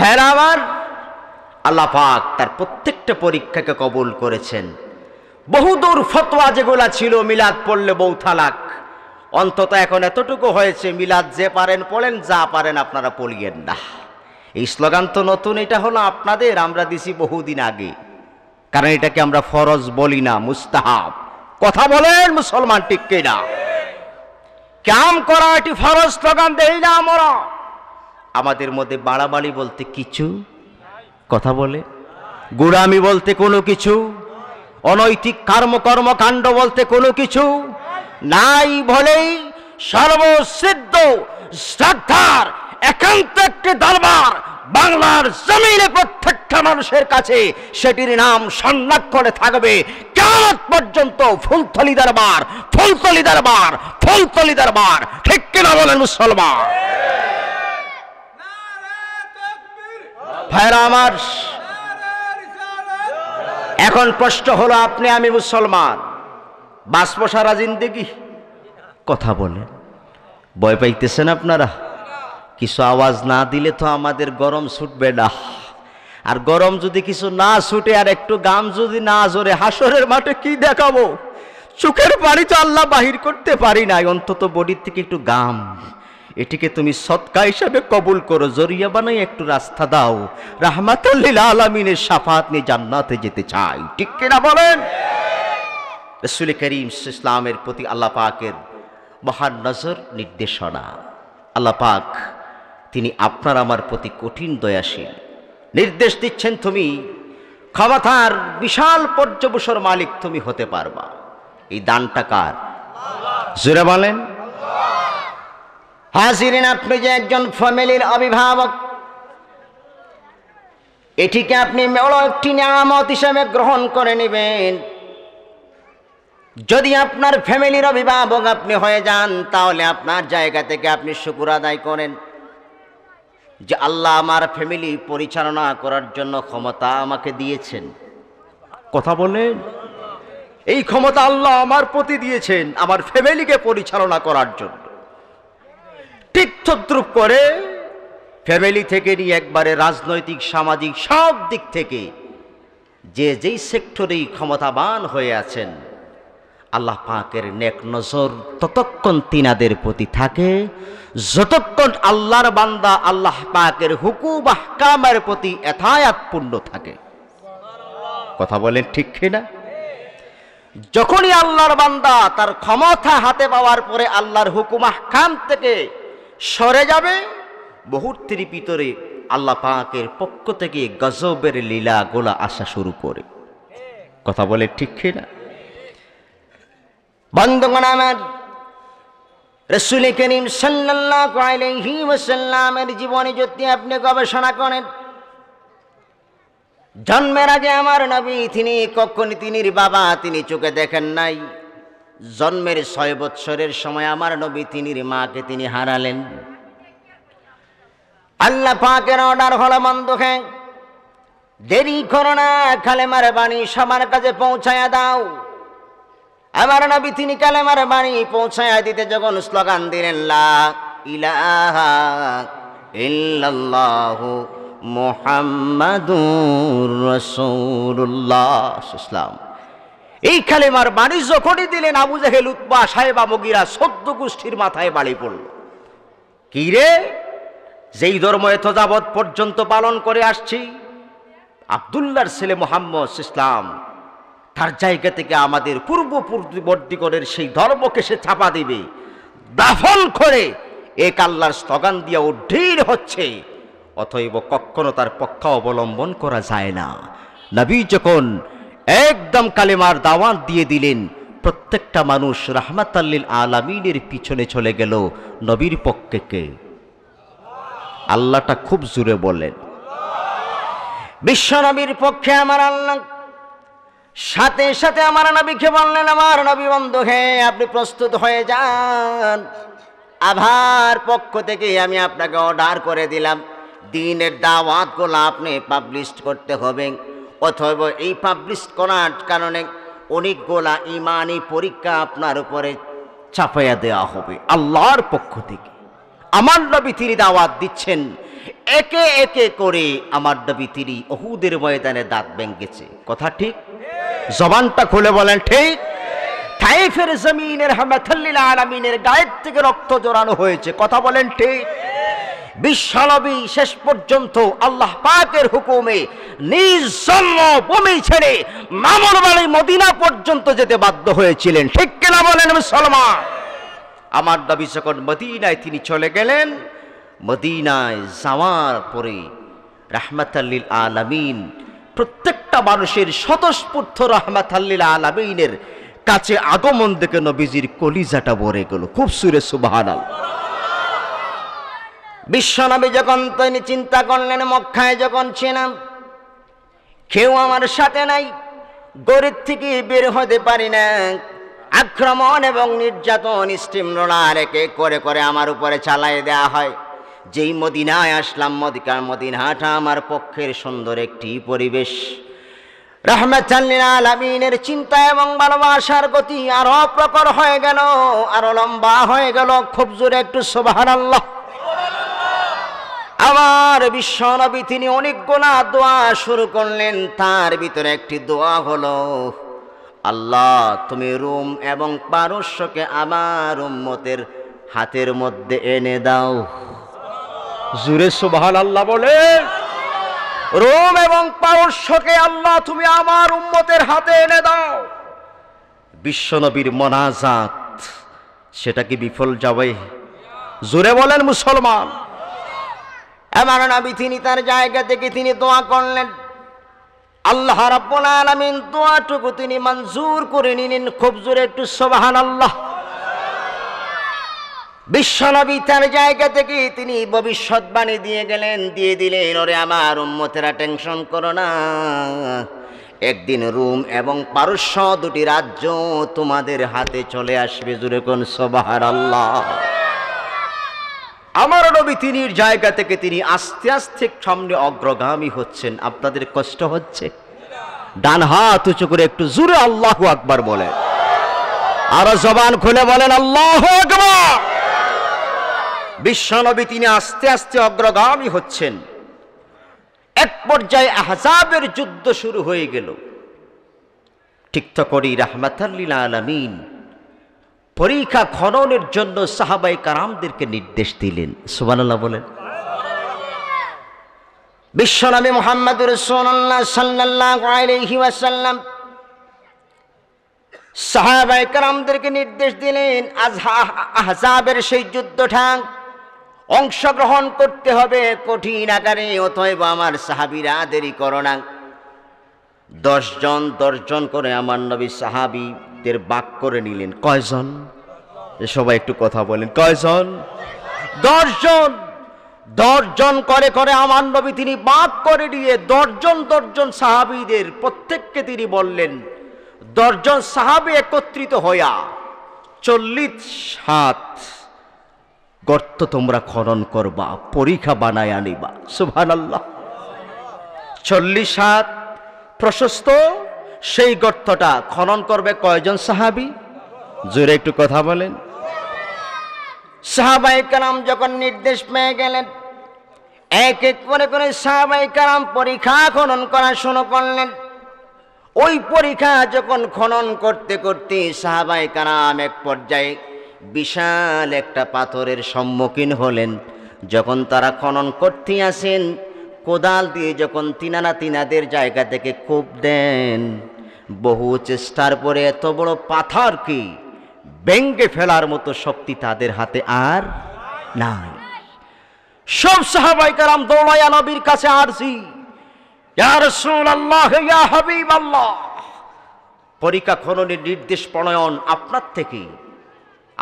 হ্যাঁ আবার আল্লাহ পাক তার প্রত্যেকটা পরীক্ষাকে কবুল করেছেন বহুদূর ফতোয়া যেগুলা ছিল মিলাদ পড়লে বউ থালাক অন্তত এখন এতটুকু হয়েছে মিলাদ যে পারেন পড়েন যা পারেন আপনারা পড়িয়েন না এই স্লোগান তো নতুন এটা হলো আপনাদের আমরা দিছি বহুদিন আগে কারণ এটাকে আমরা ফরজ বলি না মুস্তাহাব কথা বলেন মুসলমান টিককে না কাম করা এটি ফরজ স্লোগান দেই না আমরা আমাদের মধ্যে বাড়াবাড়ি বলতে কিছু কথা বলে গুড়ামি বলতে কোনো কিছু অনৈতিক কর্মকর্মকাণ্ড বলতে কোনো কিছু নাই বলেই সর্বসিদ্ধ শ্রদ্ধার একান্ত একটি দরবার বাংলার জমিনে প্রত্যেকটা মানুষের কাছে সেটির নাম করে থাকবে কেমন পর্যন্ত ফুলতলি দরবার ফুলতলি দরবার ফুলতলি দরবার ঠিক কিনা বলেন মুসলমান ভাইরা আমার এখন প্রশ্ন হলো আপনি আমি মুসলমান বাঁচব সারা জিন্দেগি কথা বলেন ভয় পাইতেছেন আপনারা কিছু আওয়াজ না দিলে তো আমাদের গরম ছুটবে না আর গরম যদি কিছু না ছুটে আর একটু গাম যদি না জোরে হাসরের মাঠে কি দেখাবো চোখের পানি তো আল্লাহ বাহির করতে পারি নাই অন্তত বডির থেকে একটু গাম এটিকে তুমি সৎকা হিসাবে কবুল করো জরিয়া বানাই একটু রাস্তা দাও রাহমাতুল্লিল আলমিনের সাফাত নিয়ে জান্নাতে যেতে চাই ঠিক কিনা বলেন রসুল করিম ইসলামের প্রতি আল্লাহ পাকের মহান নজর নির্দেশনা আল্লাহ পাক তিনি আপনার আমার প্রতি কঠিন দয়াশীল নির্দেশ দিচ্ছেন তুমি ক্ষমতার বিশাল পর্যবসর মালিক তুমি হতে পারবা এই দানটা কার জুড়ে বলেন হাজিরেন আপনি যে একজন ফ্যামিলির অভিভাবক এটিকে আপনি একটি নিয়ামত হিসেবে গ্রহণ করে নেবেন যদি আপনার ফ্যামিলির অভিভাবক আপনি হয়ে যান তাহলে আপনার জায়গা থেকে আপনি শুকুর আদায় করেন যে আল্লাহ আমার ফ্যামিলি পরিচালনা করার জন্য ক্ষমতা আমাকে দিয়েছেন কথা বলেন এই ক্ষমতা আল্লাহ আমার প্রতি দিয়েছেন আমার ফ্যামিলিকে পরিচালনা করার জন্য তীর্থদ্রুপ করে ফ্যামিলি থেকে নিয়ে একবারে রাজনৈতিক সামাজিক সব দিক থেকে যে যেই সেক্টরেই ক্ষমতাবান হয়ে আছেন আল্লাহ পাকের নেক নজর ততক্ষণ তিনাদের প্রতি থাকে যতক্ষণ আল্লাহর বান্দা আল্লাহ পাকের হুকুম আহকামের প্রতি পূর্ণ থাকে কথা বলেন ঠিক কিনা যখনই আল্লাহর বান্দা তার ক্ষমতা হাতে পাওয়ার পরে আল্লাহর হুকুম আহকাম থেকে সরে যাবে মুহূর্তের ভিতরে আল্লাহ পাকের পক্ষ থেকে গজবের লীলা গোলা আসা শুরু করে কথা বলে ঠিক কিনা বন্ধুগণ আমার রসুল করিম সাল্লাসাল্লামের জীবনে যদি আপনি গবেষণা করেন জন্মের আগে আমার নবী তিনি কখন তিনি বাবা তিনি চোখে দেখেন নাই জন্মের ছয় বৎসরের সময় আমার নবী তিনির মাকে তিনি হারালেন আল্লাহ পাকের অর্ডার হলো মন্দ দেরি করো না মারে বাণী সবার কাছে পৌঁছায়া দাও আমার নবী তিনি কালেমার বাণী পৌঁছায় দিতে যখন স্লোগান দিলেন লা ইলাহা
ইল্লাল্লাহু মোহাম্মাদুর ইসলাম
এই কালেমার বাণী যখনই দিলেন আবু জাহেল উৎপা সাহেবা মগিরা সদ্য গোষ্ঠীর মাথায় বাড়ি পড়ল কি রে যেই ধর্ম এত যাবৎ পর্যন্ত পালন করে আসছি আবদুল্লার ছেলে মোহাম্মদ ইসলাম তার জায়গা থেকে আমাদের পূর্ববর্তীগণের সেই ধর্মকে সে ছাপা দিবে দাফল করে এক আল্লাহর স্থগান দিয়া উদ্ধীর হচ্ছে অথব কখনো তার পক্ষ অবলম্বন করা যায় না নবী যখন একদম কালেমার দাওয়াত দিয়ে দিলেন প্রত্যেকটা মানুষ রাহমাতাল্লিল আলামিনের পিছনে চলে গেল নবীর পক্ষে কে আল্লাহটা খুব জোরে বলেন নবীর পক্ষে আমার আল্লাহ সাথে সাথে আমার নবীকে বললেন আমার নবী বন্ধু হে আপনি প্রস্তুত হয়ে যান আভার পক্ষ থেকে আমি আপনাকে অর্ডার করে দিলাম দিনের দাওয়াতগুলো আপনি পাবলিশ করতে হবে অথবা এই পাবলিশ করার কারণে অনেকগুলা ইমানি পরীক্ষা আপনার উপরে চাপাইয়া দেওয়া হবে আল্লাহর পক্ষ থেকে আমার নবী তিনি দাওয়াত দিচ্ছেন একে একে করে আমার নবী তিনি অহুদের ময়দানে দাঁত ব্যাঙ্কেছে কথা ঠিক জবানটা খুলে বলেন ঠিক তাইফের জমিনের হামাথাল্লিল আলামিনের গায়ের থেকে রক্ত জোরানো হয়েছে কথা বলেন ঠিক বিশ্বনবী শেষ পর্যন্ত আল্লাহ পাকের হুকুমে নিজ জন্মভূমি ছেড়ে মামর বাড়ি মদিনা পর্যন্ত যেতে বাধ্য হয়েছিলেন ঠিক কিনা বলেন মুসলমান আমার দাবি যখন মদিনায় তিনি চলে গেলেন মদিনায় যাওয়ার পরে রাহমাতাল্লিল আলামিন প্রত্যেকটা মানুষের স্বতঃস্ফূর্ত রহমাত আলামিনের কাছে আগমন দেখে নবীজির কলিজাটা ভরে গেল খুব সুরে সুবাহান বিশ্বনবী যখন তিনি চিন্তা করলেন মক্ষায় যখন ছিলাম কেউ আমার সাথে নাই গরিব থেকে বের হতে পারি না আক্রমণ এবং নির্যাতন স্টিম রোলার করে করে আমার উপরে চালাই দেয়া হয় যেই মদিনায় আসলাম মদিকার মদিনাটা আমার পক্ষের সুন্দর একটি পরিবেশ আলামিনের চিন্তা এবং ভালোবাসার গতি আরো প্রকর হয়ে গেল আরো লম্বা হয়ে গেল খুব জোরে একটু সোভান আল্লাহ আবার বিশ্ব নবী তিনি অনেকগুলা দোয়া শুরু করলেন তার ভিতরে একটি দোয়া হলো আল্লাহ তুমি রুম এবং পারস্যকে আমার উম্মতের হাতের মধ্যে এনে দাও জুরে সুবাহান আল্লাহ বলে রোম এবং পারস্যকে আল্লাহ তুমি আমার উম্মতের হাতে এনে দাও বিশ্বনবীর মনাজাত সেটা কি বিফল যাবে জুরে বলেন মুসলমান এমন নবী তিনি তার জায়গা থেকে তিনি দোয়া করলেন আল্লাহ রাব্বুল আলামিন দোয়াটুকু তিনি মঞ্জুর করে নিলেন খুব জোরে একটু সুবহানাল্লাহ আল্লাহ বিশ্বনবী তার জায়গা থেকে তিনি ভবিষ্যৎবাণী দিয়ে গেলেন দিয়ে দিলেন ওরে আমার উম্মতেরা টেনশন করো না একদিন রুম এবং পারস্য দুটি রাজ্য তোমাদের হাতে চলে আসবে জুড়ে কোন সবাহার আল্লাহ আমার নবী তিনির জায়গা থেকে তিনি আস্তে আস্তে সামনে অগ্রগামী হচ্ছেন আপনাদের কষ্ট হচ্ছে ডান হাত উঁচু করে একটু জুড়ে আল্লাহ আকবার বলেন আরো জবান খুলে বলেন আল্লাহ আকবার বিশ্বনবী তিনি আস্তে আস্তে অগ্রগামী হচ্ছেন এক পর্যায়ে আহজাবের যুদ্ধ শুরু হয়ে গেল ঠিক তখনই রাহমাতাল্লিল আলমিন পরীক্ষা খননের জন্য সাহাবাই কারামদেরকে নির্দেশ দিলেন সুবানাল্লাহ বলেন বিশ্বনবী মোহাম্মদ রসোল্লা সাল্লাহ কারামদেরকে নির্দেশ দিলেন আজ আহজাবের সেই যুদ্ধ ঠাঙ্ক অংশগ্রহণ করতে হবে কঠিন আকারে অথব আমার সাহাবিরা দেরি করো না দশজন দশজন করে আমার নবী সাহাবিদের বাক করে নিলেন কয়জন সবাই একটু কথা বলেন কয়জন দশজন দশজন করে করে আমার নবী তিনি বাক করে দিয়ে দশজন দশজন সাহাবিদের প্রত্যেককে তিনি বললেন দশজন সাহাবি একত্রিত হইয়া চল্লিশ সাত গর্ত তোমরা খনন করবা পরীক্ষা বানায় আনিবা সুভান আল্লাহ চল্লিশ হাত প্রশস্ত সেই গর্তটা খনন করবে কয়জন সাহাবি জোরে একটু কথা বলেন সাহাবাই কালাম যখন নির্দেশ পেয়ে গেলেন এক এক করে করে সাহাবাই কালাম পরীক্ষা খনন করা শুরু করলেন ওই পরীক্ষা যখন খনন করতে করতে সাহাবাই কালাম এক পর্যায়ে বিশাল একটা পাথরের সম্মুখীন হলেন যখন তারা খনন করতে আসেন কোদাল দিয়ে যখন তিনানা তিনাদের জায়গা থেকে কূপ দেন বহু চেষ্টার পরে এত বড় পাথর কি ব্যঙ্গে ফেলার মতো শক্তি তাদের হাতে আর নাই সব সাহাবাই কারাম দৌড়াইয়া নবীর কাছে আরছি পরীক্ষা খননের নির্দেশ প্রণয়ন আপনার থেকে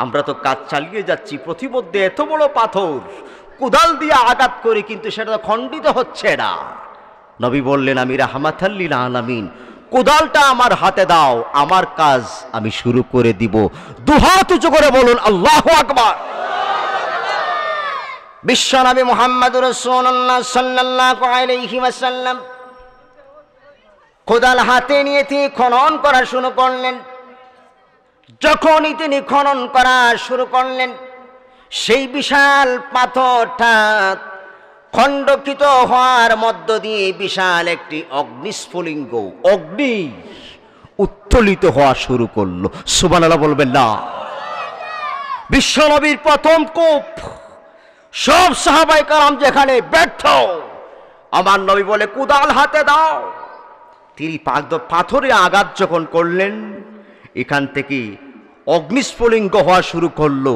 আমরা তো কাজ চালিয়ে যাচ্ছি প্রতিমধ্যে এত বড় পাথর কুদাল দিয়ে আঘাত করে কিন্তু সেটা খণ্ডিত হচ্ছে না নবী বললেন আমি রাহমাথাল্লিল আলামিন কোদালটা আমার হাতে দাও আমার কাজ আমি শুরু করে দিব দুহাত উঁচু করে বলুন আল্লাহ আকবার নবী মোহাম্মদ কোদাল হাতে নিয়ে তিনি খনন করা শুরু করলেন যখনই তিনি খনন করা শুরু করলেন সেই বিশাল পাথরটা খণ্ডকৃত হওয়ার মধ্য দিয়ে বিশাল একটি অগ্নিস্ফুলিঙ্গ অগ্নি উত্তোলিত হওয়া শুরু করলো সুবানালা বলবেন না বিশ্বনবীর প্রথম কূপ সব সাহাবাই কালাম যেখানে ব্যর্থ আমার নবী বলে কুদাল হাতে দাও তিনি পাথরে আঘাত যখন করলেন এখান থেকে অগ্নিস্ফুলিঙ্গ হওয়া শুরু করলো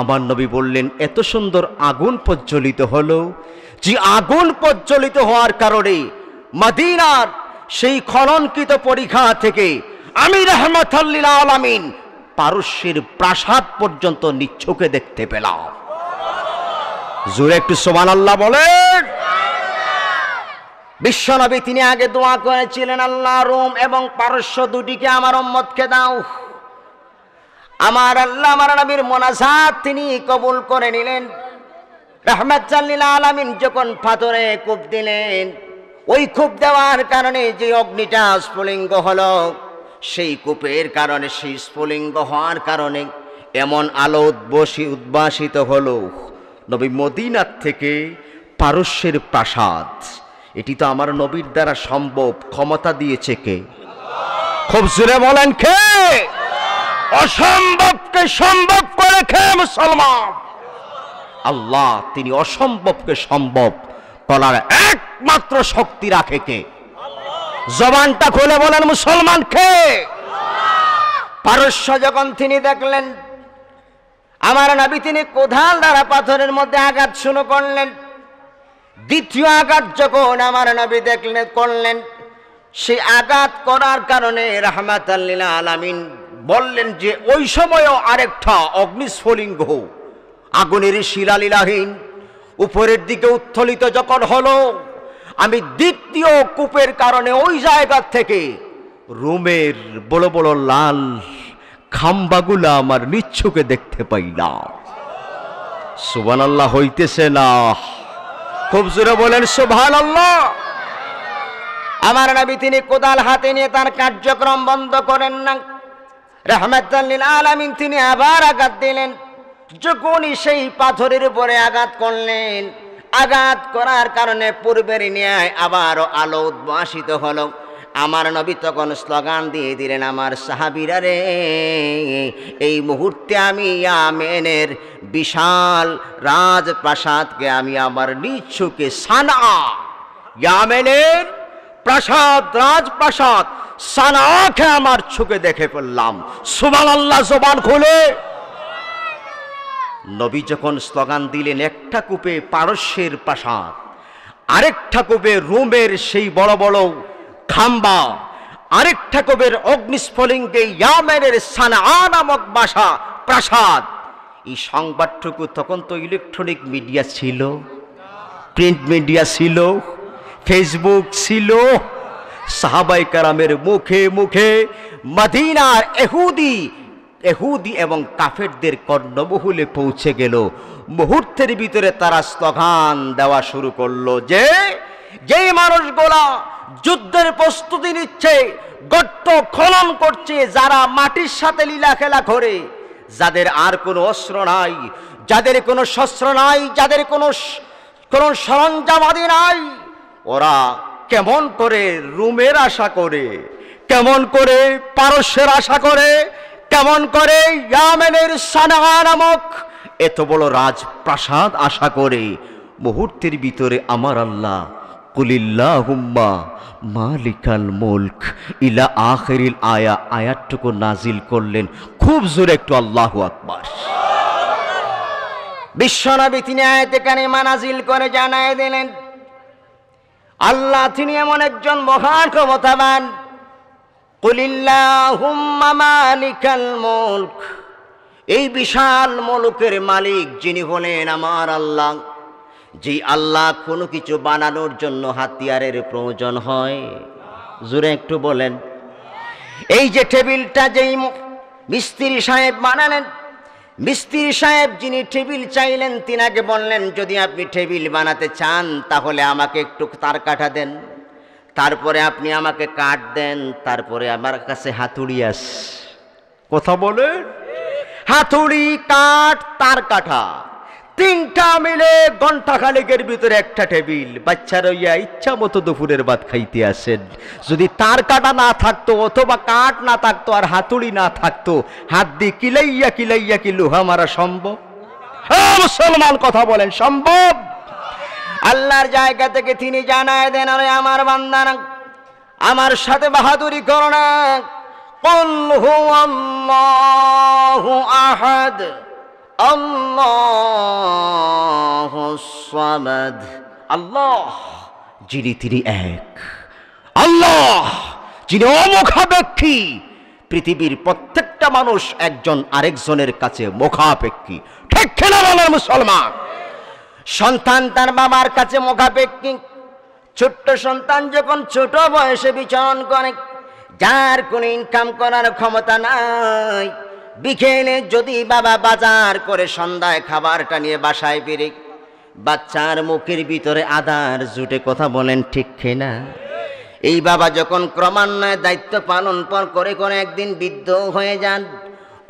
আমার নবী বললেন এত সুন্দর আগুন প্রজ্বলিত হল যে আগুন প্রজ্বলিত হওয়ার কারণে মাদিনার সেই খননকৃত পরীক্ষা থেকে আমি রহমতাল্লিল আলামিন পারস্যের প্রাসাদ পর্যন্ত নিচ্ছকে দেখতে পেলাম জোরে একটু সোমান আল্লাহ বলেন বিশ্বনবী তিনি আগে দোয়া করেছিলেন আল্লাহ রোম এবং পারস্য দুটিকে আমার অম্মতকে দাও আমার আল্লাহ আমার নবীর মোনাজাত তিনি কবুল করে নিলেন রহমত চাল্লিলা আলামিন যখন পাথরে কূপ দিলেন ওই কূপ দেওয়ার কারণে যে অগ্নিটা স্ফুলিঙ্গ হল সেই কূপের কারণে সেই স্ফুলিঙ্গ হওয়ার কারণে এমন আলো উদ্বসী উদ্ভাসিত হলো নবী মদিনার থেকে পারস্যের প্রাসাদ এটি তো আমার নবীর দ্বারা সম্ভব ক্ষমতা দিয়েছে কে খুব জোরে বলেন কে অসম্ভবকে সম্ভব করে খে মুসলমান আল্লাহ তিনি অসম্ভবকে সম্ভব করার একমাত্র শক্তি রাখে কে জবানটা খুলে বলেন মুসলমান খে পারস্য যখন তিনি দেখলেন আমার নাবি তিনি কোধাল দ্বারা পাথরের মধ্যে আঘাত শুরু করলেন দ্বিতীয় আঘাত যখন আমার নবী দেখলেন করলেন সেই আঘাত করার কারণে রাহমাত আল্লীলা আলামিন বললেন যে ওই সময়ও আরেকটা অগ্নিস্ফলিঙ্গ আগুনের শিলালীলাহীন উপরের দিকে উত্থলিত যখন হলো আমি দ্বিতীয় কূপের কারণে ওই জায়গা থেকে রোমের বড় বড় লাল খাম্বাগুলা আমার নিচ্ছুকে দেখতে পাইলাম সুবান আল্লাহ হইতেছে না খুব জোরে বলেন সোভাল আমার নবী তিনি কোদাল হাতে নিয়ে তার কার্যক্রম বন্ধ করেন না রহমতুল্লিল আলমিন তিনি আবার আঘাত দিলেন যখনই সেই পাথরের উপরে আঘাত করলেন আঘাত করার কারণে পূর্বের ন্যায় আবারও আলো উদ্ভাসিত হলো আমার নবী তখন স্লোগান দিয়ে দিলেন আমার সাহাবিরা রে এই মুহূর্তে আমি ইয়ামেনের বিশাল রাজপ্রাসাদকে আমি আমার নিচ্ছুকে সানা ইয়ামেনের প্রাসাদ রাজপ্রাসাদ সানাকে আমার ছুকে দেখে ফেললাম সুবান আল্লাহ জবান খুলে নবী যখন স্লোগান দিলেন একটা কূপে পারস্যের প্রাসাদ আরেকটা কূপে রোমের সেই বড় বড় খাম্বা আরেক ঠাকুরের অগ্নিস্ফলিঙ্গে ইয়ামেনের সানা নামক বাসা প্রাসাদ এই সংবাদটুকু তখন তো ইলেকট্রনিক মিডিয়া ছিল প্রিন্ট মিডিয়া ছিল ফেসবুক ছিল সাহাবাই কারামের মুখে মুখে মাদিনার এহুদি এহুদি এবং কাফেরদের কর্ণবহুলে পৌঁছে গেল মুহূর্তের ভিতরে তারা স্লোগান দেওয়া শুরু করলো যে যেই মানুষগুলা যুদ্ধের প্রস্তুতি নিচ্ছে গর্ত খনন করছে যারা মাটির সাথে লীলা খেলা করে যাদের আর কোনো অস্ত্র নাই যাদের কোনো শস্ত্র নাই যাদের কোনো কোনো সরঞ্জামাদি নাই ওরা কেমন করে রুমের আশা করে কেমন করে পারস্যের আশা করে কেমন করে ইয়ামেনের সানাহা নামক এত বড় রাজপ্রাসাদ আশা করে মুহূর্তের ভিতরে আমার আল্লাহ কুলিল্লাহুম্মা মালিকাল মুলক ইলা আখেরিল আয়া আয়াতটুকু নাজিল করলেন খুব জোরে একটু আল্লাহ আকবার বিশ্বনবী তিনি আয়াতে কারিমা নাজিল করে জানায় দিলেন আল্লাহ তিনি এমন একজন মহান ক্ষমতাবান কুলিল্লাহুম্মা মালিকাল মুলক এই বিশাল মুলুকের মালিক যিনি হলেন আমার আল্লাহ যে আল্লাহ কোনো কিছু বানানোর জন্য হাতিয়ারের প্রয়োজন হয় জুড়ে একটু বলেন এই যে টেবিলটা যেই মিস্ত্রি সাহেব বানালেন মিস্ত্রি সাহেব যিনি টেবিল চাইলেন তিনি আগে বললেন যদি আপনি টেবিল বানাতে চান তাহলে আমাকে একটু তার কাটা দেন তারপরে আপনি আমাকে কাট দেন তারপরে আমার কাছে হাতুড়ি আস কথা বলেন হাতুড়ি কাঠ তার কাঠা তিনটা মিলে ঘন্টা খালিকের ভিতরে একটা টেবিল বাচ্চা রইয়া ইচ্ছা মতো দুপুরের ভাত খাইতে আসেন যদি তার কাটা না থাকতো অথবা কাঠ না থাকতো আর হাতুড়ি না থাকতো হাত দিয়ে কিলাইয়া কিলাইয়া কি লোহা মারা সম্ভব মুসলমান কথা বলেন সম্ভব আল্লাহর জায়গা থেকে তিনি জানায় দেন আরে আমার বান্দানা আমার সাথে বাহাদুরি করো না قل هو আহাদ আল্লাহ আল্লাহ যিনি তিনি এক আল্লাহ যিনি অমুখাপেক্ষী পৃথিবীর প্রত্যেকটা মানুষ একজন আরেকজনের কাছে মুখাপেক্ষী ঠিক খেলা বলার মুসলমান সন্তান তার বাবার কাছে মুখাপেক্ষী ছোট্ট সন্তান যখন ছোট বয়সে বিচরণ করে যার কোনো ইনকাম করার ক্ষমতা নাই বিকেলে যদি বাবা বাজার করে সন্ধ্যায় খাবারটা নিয়ে বাসায় ফিরে বাচ্চার মুখের ভিতরে আদার জুটে কথা বলেন ঠিক কিনা এই বাবা যখন ক্রমান্বয়ে দায়িত্ব পালন পর করে করে একদিন বৃদ্ধ হয়ে যান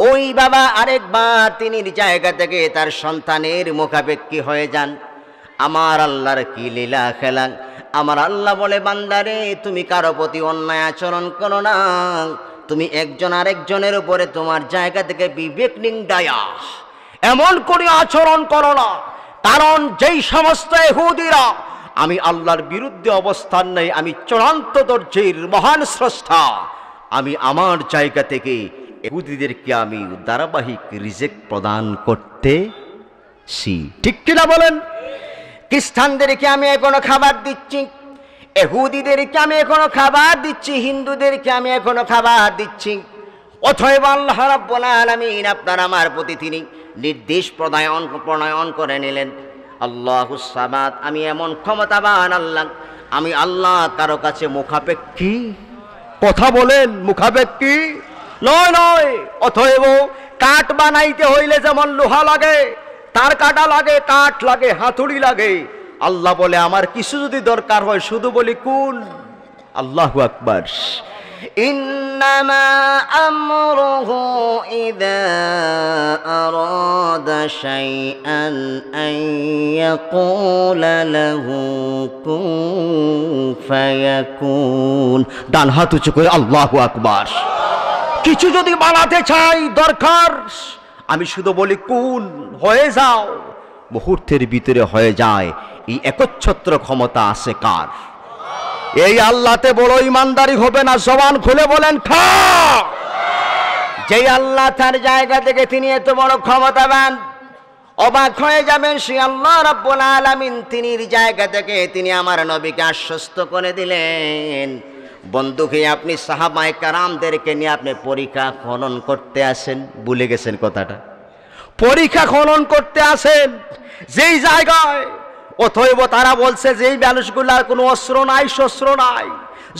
ওই বাবা আরেকবার তিনি জায়গা থেকে তার সন্তানের মুখাপেক্ষি হয়ে যান আমার আল্লাহর কি লীলা খেলা আমার আল্লাহ বলে বান্দারে তুমি কারো প্রতি অন্যায় আচরণ করো না তুমি একজন আরেকজনের উপরে তোমার জায়গা থেকে বিবেক নিংডায়া এমন করে আচরণ করো না কারণ যেই সমস্ত এহুদিরা আমি আল্লাহর বিরুদ্ধে অবস্থান নেই আমি চূড়ান্ত দর্জির মহান স্রষ্টা আমি আমার জায়গা থেকে এহুদিদেরকে আমি ধারাবাহিক রিজেক্ট প্রদান করতে সি ঠিক কিনা বলেন খ্রিস্টানদেরকে আমি এখনো খাবার দিচ্ছি এহুদিদেরকে আমি এখনো খাবার দিচ্ছি হিন্দুদেরকে আমি এখনো খাবার দিচ্ছি অথব আল্লাহ রাব্বুল আলামিন আপনার আমার প্রতি তিনি নির্দেশ প্রদায়ন প্রণয়ন করে নিলেন আল্লাহ সামাদ আমি এমন ক্ষমতাবান আল্লাহ আমি আল্লাহ কারো কাছে মুখাপেক্ষী কথা বলেন মুখাপেক্ষী নয় নয় অথব কাঠ বানাইতে হইলে যেমন লোহা লাগে তার কাটা লাগে কাঠ লাগে হাতুড়ি লাগে আল্লাহ বলে আমার কিছু যদি দরকার হয় শুধু বলি কুন আল্লাহ আকবর ডান হাত উঁচু করে আল্লাহ আকবর কিছু যদি বানাতে চাই দরকার আমি শুধু বলি কুন হয়ে যাও মুহূর্তের ভিতরে হয়ে যায় এই একচ্ছত্র ক্ষমতা আছে কার এই আল্লাহতে বড় ইমানদারি হবে না জবান খুলে বলেন খা যে আল্লাহ তার জায়গা থেকে তিনি এত বড় ক্ষমতাবান অবাক হয়ে যাবেন সে আল্লাহ রব্বুল আলামিন তিনি জায়গা থেকে তিনি আমার নবীকে আশ্বস্ত করে দিলেন বন্ধুকে আপনি সাহাবাই কারামদেরকে নিয়ে আপনি পরীক্ষা খনন করতে আসেন ভুলে গেছেন কথাটা পরীক্ষা খনন করতে আসেন যেই জায়গায় অথৈব তারা বলছে যে এই মানুষগুলার কোনো অস্ত্র নাই শস্ত্র নাই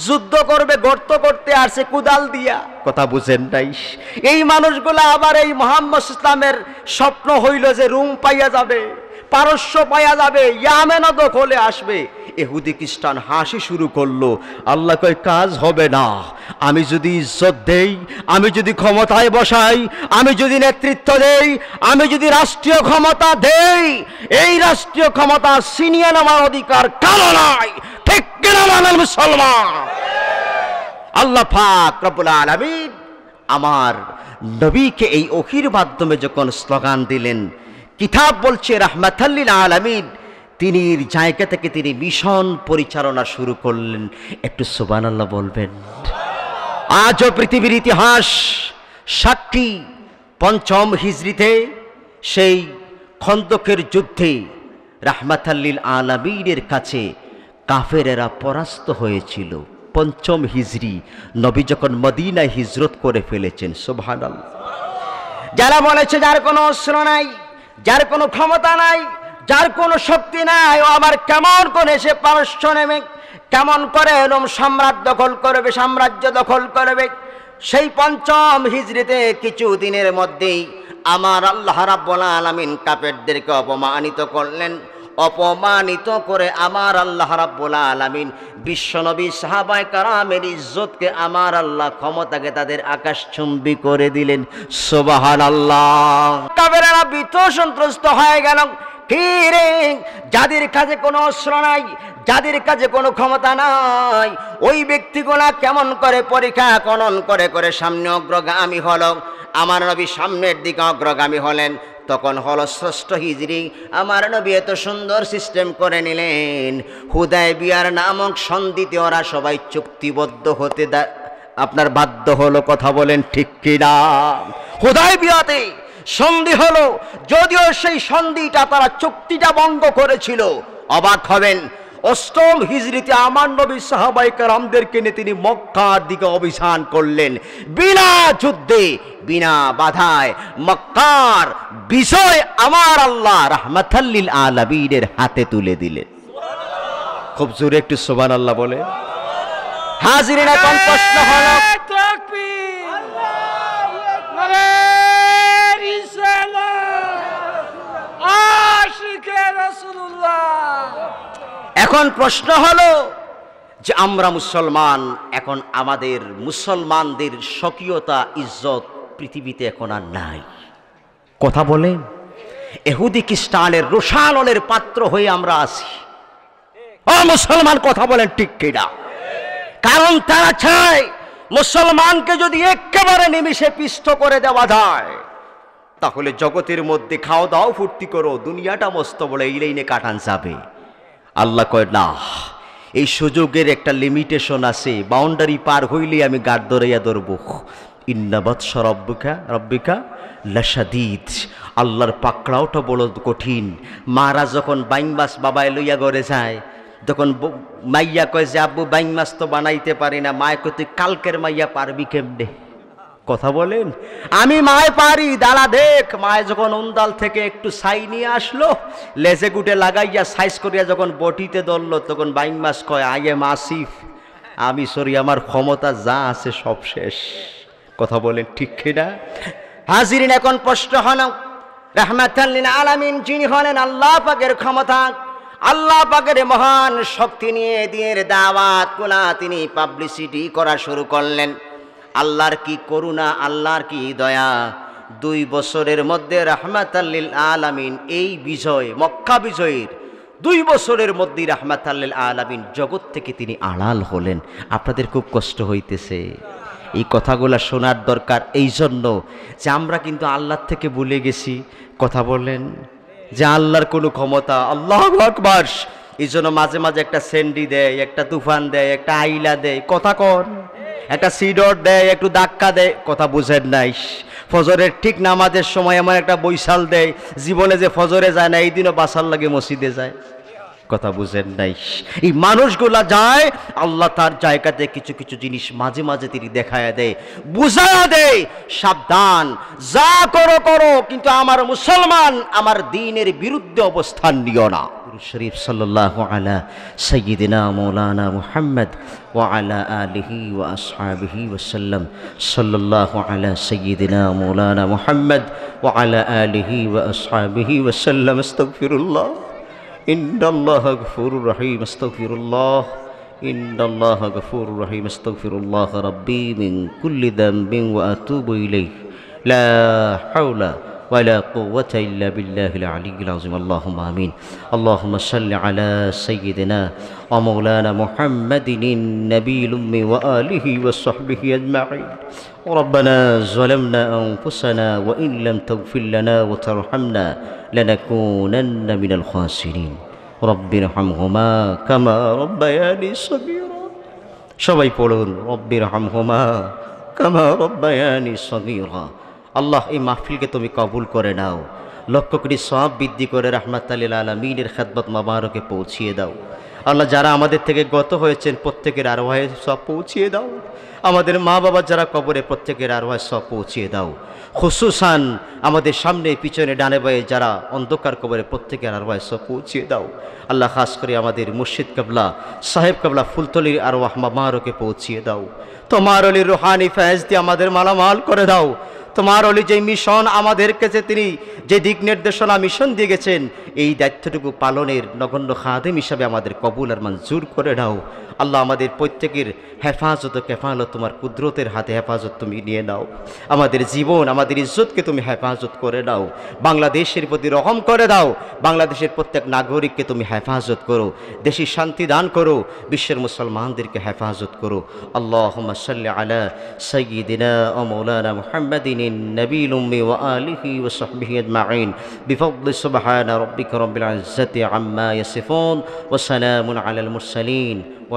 যুদ্ধ করবে গর্ত করতে আসে কুদাল দিয়া কথা বুঝেন নাই এই মানুষগুলা আবার এই মোহাম্মদ ইসলামের স্বপ্ন হইল যে রুম পাইয়া যাবে পারস্য পাওয়া যাবে ইয়ামেনা দখলে আসবে এহুদি খ্রিস্টান হাসি শুরু করলো আল্লাহ কয় কাজ হবে না আমি যদি ইজ্জত দেই আমি যদি ক্ষমতায় বসাই আমি যদি নেতৃত্ব দেই আমি যদি রাষ্ট্রীয় ক্ষমতা দেই এই রাষ্ট্রীয় ক্ষমতা সিনিয়র আমার অধিকার কারো নাই ঠিক কেনা মুসলমান আল্লাহ ফাক রবুল আলমিন আমার নবীকে এই অখির মাধ্যমে যখন স্লোগান দিলেন কিতাব বলছে রাহমাতাল্লিল আলামিন তিনি জায়গা থেকে তিনি মিশন পরিচালনা শুরু করলেন একটু সুবানাল্লাহ বলবেন আজও পৃথিবীর ইতিহাস সাক্ষী পঞ্চম হিজড়িতে সেই খন্দকের যুদ্ধে রাহমাতাল্লিল আলামিনের কাছে কাফেরেরা পরাস্ত হয়েছিল পঞ্চম হিজড়ি নবী যখন মদিনায় হিজরত করে ফেলেছেন সোভান যারা বলেছে যার কোনো অস্ত্র নাই যার কোনো ক্ষমতা নাই যার কোনো শক্তি নাই ও আবার কেমন করে সে পারস্য নেবে কেমন করে এরম সম্রাট দখল করবে সাম্রাজ্য দখল করবে সেই পঞ্চম হিজড়িতে কিছু দিনের মধ্যেই আমার আল্লাহ রাব্বুল আলামিন কাপেরদেরকে অপমানিত করলেন অপমানিত করে আমার আল্লাহ রাব্বুল আলামিন বিশ্বনবী সাহাবাই কারামের ইজ্জতকে আমার আল্লাহ ক্ষমতাকে তাদের আকাশচুম্বি করে দিলেন সোবাহান আল্লাহ কাবেরারা বিত সন্ত্রস্ত হয়ে গেল কি রে যাদের কাছে কোনো অস্ত্র নাই যাদের কাছে কোনো ক্ষমতা নাই ওই ব্যক্তিগুলা কেমন করে পরীক্ষা খনন করে করে সামনে অগ্রগামী হল আমার নবী সামনের দিকে অগ্রগামী হলেন তখন হল ষষ্ঠ হিজড়ি আমার নবী এত সুন্দর সিস্টেম করে নিলেন হুদায় বিয়ার নামক সন্ধিতে ওরা সবাই চুক্তিবদ্ধ হতে আপনার বাধ্য হলো কথা বলেন ঠিক কিনা হুদায় বিয়াতে সন্ধি হলো যদিও সেই সন্ধিটা তারা চুক্তিটা বঙ্গ করেছিল অবাক হবেন অষ্টম হিজড়িতে আমার নবী সাহাবাই কারামদেরকে নিয়ে তিনি মক্কার দিকে অভিযান করলেন বিনা যুদ্ধে বিনা বাধায় মক্কার বিষয় আমার আল্লাহ রাহমাতাল্লিল আলামিনের হাতে তুলে দিলেন খুব জোরে একটু সোবান আল্লাহ বলে হাজিরিনা কম প্রশ্ন হলো এখন প্রশ্ন হলো যে আমরা মুসলমান এখন আমাদের মুসলমানদের স্বকীয়তা ইজ্জত পৃথিবীতে এখন আর নাই কথা বলেন এহুদি খ্রিস্টানের রোশালনের পাত্র হয়ে আমরা আছি ও মুসলমান কথা বলেন ঠিক কিনা কারণ তারা চায় মুসলমানকে যদি একেবারে নিমিশে পিষ্ট করে দেওয়া যায় তাহলে জগতের মধ্যে খাওয়া দাওয়া ফুর্তি করো দুনিয়াটা মস্ত বলে ইলেইনে কাটান যাবে আল্লাহ কয় না এই সুযোগের একটা লিমিটেশন আছে বাউন্ডারি পার হইলে আমি গাড় ধরাইয়া ধরব ইন্নাবৎস রব্বিকা রব্বিকা লসাদিদ আল্লাহর পাকড়াওটা বড় কঠিন মারা যখন বাইমাস বাবায় লইয়া গড়ে যায় তখন মাইয়া কয় যে আব্বু বাইং মাছ তো বানাইতে পারি না মায় কত কালকের মাইয়া পারবি কেমনে কথা বলেন আমি মায় পারি দালা দেখ মায় যখন উন্দাল থেকে একটু সাই নিয়ে আসলো লেজে গুটে লাগাইয়া সাইজ করিয়া যখন বটিতে দলল তখন বাইং মাস কয় আই এম আসিফ আমি সরি আমার ক্ষমতা যা আছে সব শেষ কথা বলেন ঠিক কিনা হাজিরিন এখন প্রশ্ন হন রাহমাতাল্লিন আলামিন যিনি হলেন আল্লাহ পাকের ক্ষমতা আল্লাহ পাকের মহান শক্তি নিয়ে দিয়ে দাওয়াত কোলা তিনি পাবলিসিটি করা শুরু করলেন আল্লাহর কি করুণা আল্লাহর কি দয়া দুই বছরের মধ্যে রাহমাত আল্লিল আলামিন এই বিজয় মক্কা বিজয়ীর দুই বছরের মধ্যে রাহমাত আল্লিল আলামিন জগৎ থেকে তিনি আড়াল হলেন আপনাদের খুব কষ্ট হইতেছে এই কথাগুলো শোনার দরকার এই জন্য যে আমরা কিন্তু আল্লাহর থেকে ভুলে গেছি কথা বলেন যে আল্লাহর কোনো ক্ষমতা আল্লাহ আকবার এই জন্য মাঝে মাঝে একটা সেন্ডি দেয় একটা তুফান দেয় একটা আইলা দেয় কথা কন একটা সিডর দেয় একটু ধাক্কা দেয় কথা বুঝেন নাই ফজরের ঠিক নামাজের সময় এমন একটা বৈশাল দেয় জীবনে যে ফজরে যায় না এই দিনও বাসার লাগে মসজিদে যায় কথা বুঝেন নাই এই মানুষগুলা যায় আল্লাহ তার জায়গাতে কিছু কিছু জিনিস মাঝে মাঝে তিনি দেখায় দেয় বুঝায়া দেয় সাবধান যা করো করো কিন্তু আমার মুসলমান আমার দিনের বিরুদ্ধে অবস্থান নিও না الشريف صلى الله على سيدنا مولانا محمد وعلى آله وأصحابه وسلم صلى الله على سيدنا مولانا محمد وعلى
آله وأصحابه وسلم استغفر الله إن الله غفور رحيم استغفر الله إن الله غفور رحيم استغفر الله ربي من كل ذنب وأتوب إليه لا حول
ولا قوة إلا بالله العلي العظيم اللهم آمين اللهم صل على سيدنا ومولانا محمد النبي الأمي وآله وصحبه أجمعين ربنا ظلمنا أنفسنا وإن لم تغفر لنا وترحمنا لنكونن من الخاسرين رب ارحمهما كما ربياني صغيرا شو يقولون رب ارحمهما كما ربياني صغيرا আল্লাহ এই মাহফিলকে তুমি কবুল করে নাও লক্ষ কোটি সব বৃদ্ধি করে রহমাত আলী আলমিনের খেদমত মাবারকে পৌঁছিয়ে দাও আল্লাহ যারা আমাদের থেকে গত হয়েছেন প্রত্যেকের আরোহায় সব পৌঁছিয়ে দাও আমাদের মা বাবা যারা কবরে প্রত্যেকের আরোহায় সব পৌঁছিয়ে দাও খুশুসান আমাদের সামনে পিছনে ডানে বাইয়ে যারা অন্ধকার কবরে প্রত্যেকের আরোহায় সব পৌঁছিয়ে দাও আল্লাহ খাস করে আমাদের মুর্শিদ কাবলা সাহেব কাবলা ফুলতলির আরোয়াহ মামারকে পৌঁছিয়ে দাও তোমার অলির রোহানি ফ্যাজ দিয়ে আমাদের মালামাল করে দাও তোমার অলি যে মিশন আমাদের কাছে তিনি যে দিক নির্দেশনা মিশন দিয়ে গেছেন এই দায়িত্বটুকু পালনের নগণ্য খাদেম হিসাবে আমাদের কবুল আর মঞ্জুর করে নাও আল্লাহ আমাদের প্রত্যেকের হেফাজত কেফালত তোমার কুদরতের হাতে হেফাজত তুমি নিয়ে নাও আমাদের জীবন আমাদের ইজ্জতকে তুমি হেফাজত করে নাও বাংলাদেশের প্রতি রহম করে দাও বাংলাদেশের প্রত্যেক নাগরিককে তুমি হেফাজত করো দেশে শান্তি দান করো বিশ্বের মুসলমানদেরকে হেফাজত করো আল্লাহ সাল্লি আলা সঈদিনা ও মৌলানা মোহাম্মদিন নবীল উম্মি ও আলিহি ও